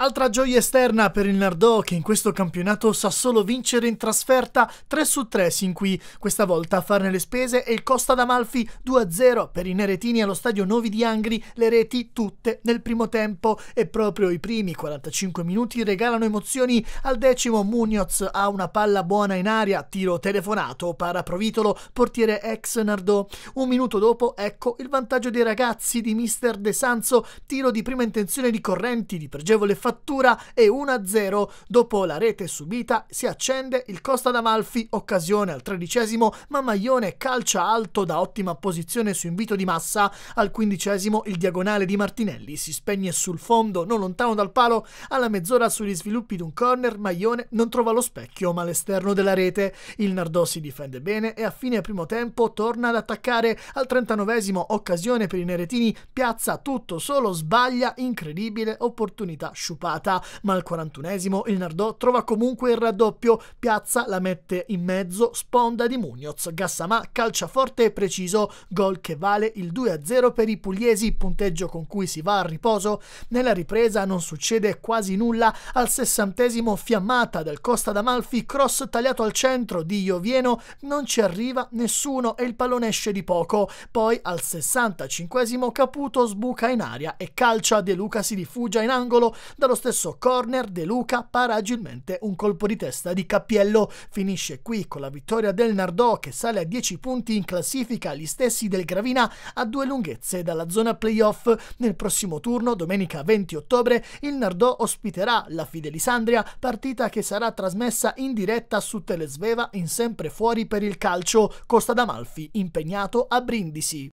Altra gioia esterna per il Nardò che in questo campionato sa solo vincere in trasferta 3 su 3 sin qui. Questa volta a farne le spese è il Costa d'Amalfi 2-0 per i neretini allo stadio Novi di Angri, le reti tutte nel primo tempo e proprio i primi 45 minuti regalano emozioni. Al decimo Munoz ha una palla buona in aria, tiro telefonato, para Provitolo, portiere ex Nardò. Un minuto dopo ecco il vantaggio dei ragazzi di mister De Sanso, tiro di prima intenzione di Correnti di pregevole fantasia fattura e 1-0 dopo la rete subita si accende il Costa d'Amalfi, occasione al tredicesimo, ma Maglione calcia alto da ottima posizione su invito di Massa, al quindicesimo il diagonale di Martinelli si spegne sul fondo non lontano dal palo, alla mezz'ora sugli sviluppi di un corner Maglione non trova lo specchio ma l'esterno della rete, il Nardò si difende bene e a fine primo tempo torna ad attaccare al 39esimo occasione per i Neretini, piazza tutto solo sbaglia, incredibile opportunità sciupata anticipata, ma al 41esimo il Nardò trova comunque il raddoppio, Piazza la mette in mezzo, sponda di Mugnoz, Gassamà calcia forte e preciso, gol che vale il 2-0 per i pugliesi, punteggio con cui si va a riposo. Nella ripresa non succede quasi nulla, al 60esimo fiammata del Costa d'Amalfi, cross tagliato al centro di Iovieno, non ci arriva nessuno e il pallone esce di poco, poi al 65esimo Caputo sbuca in aria e calcia, De Luca si rifugia in angolo, dal lo stesso corner De Luca para agilmente un colpo di testa di Cappiello. Finisce qui con la vittoria del Nardò che sale a 10 punti in classifica, gli stessi del Gravina a due lunghezze dalla zona playoff. Nel prossimo turno, domenica 20 ottobre, il Nardò ospiterà la Fidelisandria, partita che sarà trasmessa in diretta su Telesveva in sempre fuori per il calcio, Costa d'Amalfi impegnato a Brindisi.